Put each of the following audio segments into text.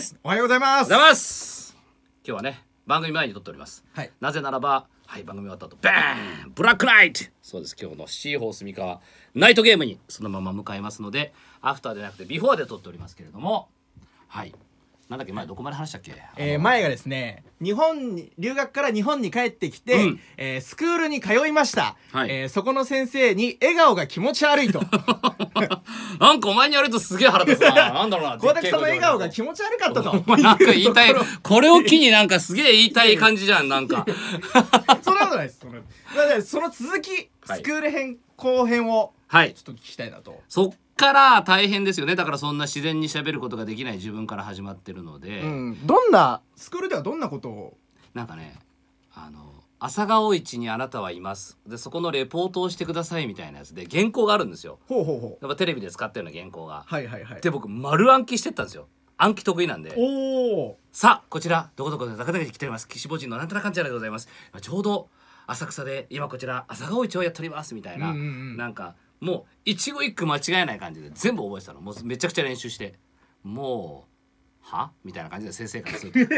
ですおはようございますおはようございます今日はね番組前に撮っております、はい、なぜならばはい番組終わった後バーンブラックナイトそうです今日のシーホース三河ナイトゲームにそのまま向かいますのでアフターでなくてビフォーで撮っておりますけれどもはいなんだっけ前どこまで話したっけ、えー、前がですね日本に留学から日本に帰ってきて、うん、えー、スクールに通いました、はい、えー、そこの先生に笑顔が気持ち悪いと なんかお前にやるとすげえ腹立つな なんだろうな小竹さんの笑顔が気持ち悪かったとなんか言いたいこれを機になんかすげえ言いたい感じじゃんなんか そんなことないですその続き、はい、スクール編後編をちょっと聞きたいなと、そっから大変ですよねだからそんな自然に喋ることができない自分から始まってるので、うん、どんなスクールではどんなことをなんかねあの朝顔市にあなたはいますでそこのレポートをしてくださいみたいなやつで原稿があるんですよほうほうほうやっぱテレビで使ってるの原稿がはいはいはいで僕丸暗記してったんですよ暗記得意なんでおおさあこちらどこどこで中田々来ております岸坊人のなんたらかんちゃらでございますちょうど浅草で今こちら朝顔市をやっておりますみたいな、うんうん、なんかもう一語一句間違えない感じで全部覚えてたのもうめちゃくちゃ練習してもうはみたいな感じで先生からすると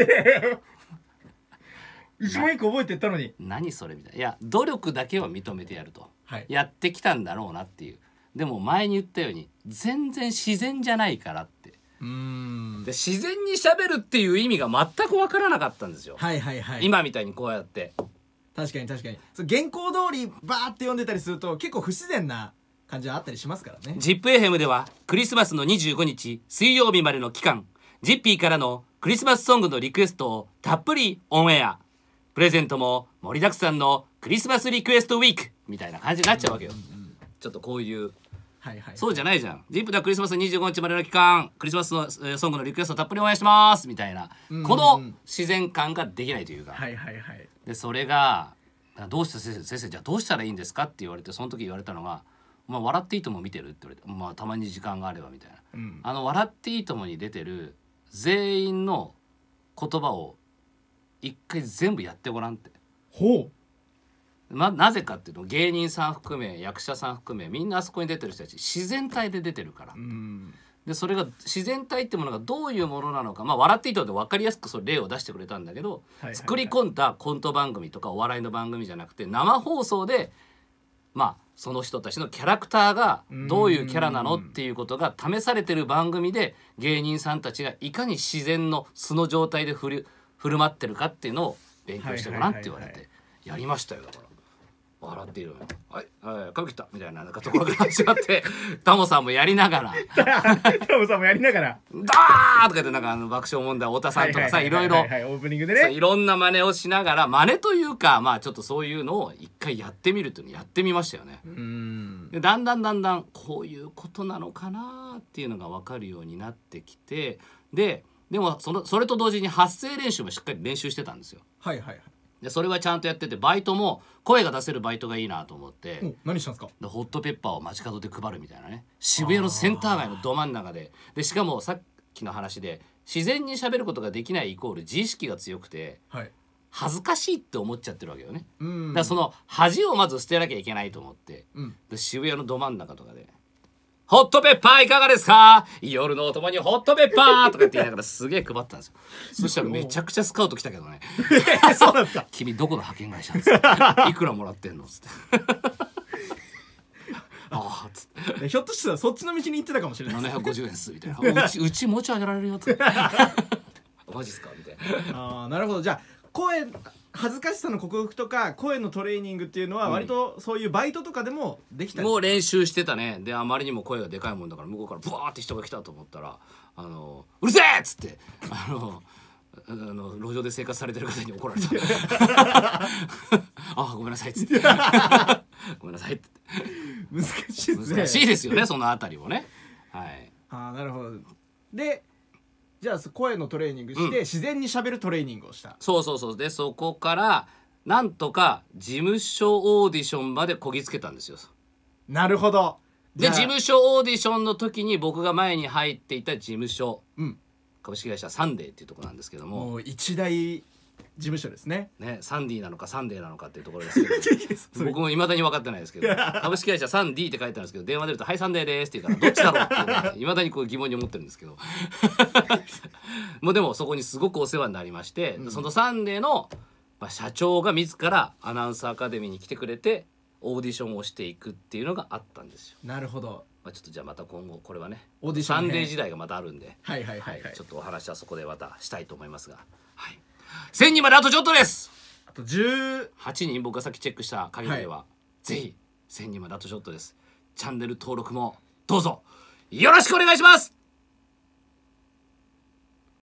一語一句覚えてったのに何それみたいないや努力だけは認めてやると、はい、やってきたんだろうなっていうでも前に言ったように全然自然じゃないからってで自然にしゃべるっていう意味が全く分からなかったんですよ、はいはいはい、今みたいにこうやって確かに確かに原稿通りバーって読んでたりすると結構不自然な感じはあったりしますからね z i p f ムではクリスマスの25日水曜日までの期間ジッピーからのクリスマスソングのリクエストをたっぷりオンエアプレゼントも盛りだくさんのクリスマスリクエストウィークみたいな感じになっちゃうわけよ、うんうんうん、ちょっとこういうはいはい、そうじゃないじゃん。ジップではクリスマス25日までの期間、クリスマスの、えー、ソングのリクエストをたっぷり応いしますみたいな、うんうん、この自然感ができないというか。はいはいはい。で、それが、どうして先生、先生、じゃあどうしたらいいんですかって言われて、その時言われたのが、「まあ、笑っていいとも見てる?」って言われて「まあたまに時間があれば」みたいな、うん、あの「笑っていいとも」に出てる全員の言葉を一回全部やってごらんってほう、ま、なぜかっていうと芸人さん含め役者さん含めみんなあそこに出てる人たち自然体で出てるから、うん、でそれが自然体ってものがどういうものなのかまあ笑っていいとで分かりやすくそ例を出してくれたんだけど、作り込んだコント番組とかお笑いの番組じゃなくて生放送で「まあその人たちのキャラクターがどういうキャラなのっていうことが試されてる番組で芸人さんたちがいかに自然の素の状態で振る舞ってるかっていうのを勉強してごらんって言われてやりましたよだから。笑っている「はいはい髪切った」みたいななんかところから始まって タモさんもやりながら「タモさんもやりながら「ダー!」とか言ってなんかあの爆笑問題太田さんとかさいろいろオープニングでねいろんな真似をしながら真似というかまあちょっとそういうのを一回やってみるっていうのやってみましたよね。でだんだんだんだんこういうことなのかなっていうのが分かるようになってきてででもそのそれと同時に発声練習もしっかり練習してたんですよ。はいはいはいでそれはちゃんとやっててバイトも声が出せるバイトがいいなと思って何したんですかでホットペッパーを街角で配るみたいなね渋谷のセンター街のど真ん中ででしかもさっきの話で自然に喋ることができないイコール自意識が強くて、はい、恥ずかしいって思っちゃってるわけよね、だからその恥をまず捨てなきゃいけないと思って、うん、で渋谷のど真ん中とかでホットペッパーいかがですか夜のお供にホットペッパーとかって言いながらすげえ配ったんですよ。そしたらめちゃくちゃスカウト来たけどね。そうなんですか 君どこの派遣会社ですか いくらもらってんのつって。ああつって。ひょっとしたらそっちの道に行ってたかもしれない、ね。750円ですみたいな。うち、うち持ち上げられるよって。マジっすかみたいな。ああ、なるほど。じゃあ、声恥ずかしさの克服とか声のトレーニングっていうのは割とそういうバイトとかでもできた、もう練習してたねであまりにも声がでかいもんだから向こうからブワーって人が来たと思ったら「あのうるせえ!」っつってあの。あの路上で生活されてる方に怒られた あごめんなさいっつってごめんなさいっつって難しいですね難しいですよねそのあたりもねはいあなるほどでじゃあ声のトレーニングして、自然にしゃべるトレーニングをしたそうそうそうでそこからなんとか事務所オーディションまでこぎつけたんですよなるほどで事務所オーディションの時に僕が前に入っていた事務所、うん、株式会社サンデーっていうところなんですけどももう一大事務所ですねねサンディなのかサンデーなのかっていうところですけど僕もいまだに分かってないですけど株式会社サンディって書いてあるんですけど電話出ると「はいサンデーです」って言うからどっちだろうってい、ね、ま だにこう疑問に思ってるんですけどもうでもそこにすごくお世話になりまして、うん、そのサンデーの、まあ、社長が自らアナウンスアカデミーに来てくれてオーディションをしていくっていうのがあったんですよ。なるほどまあ、ちょっとじゃあまた今後これはねオーディションサンデー時代がまたあるんで、はいはい、はい、ちょっとお話はそこでまたしたいと思いますが。はい1000人まであとちょっとですあと18人僕がさっきチェックした限りでは、はい、ぜひ1000人まであとちょっとですチャンネル登録もどうぞよろしくお願いします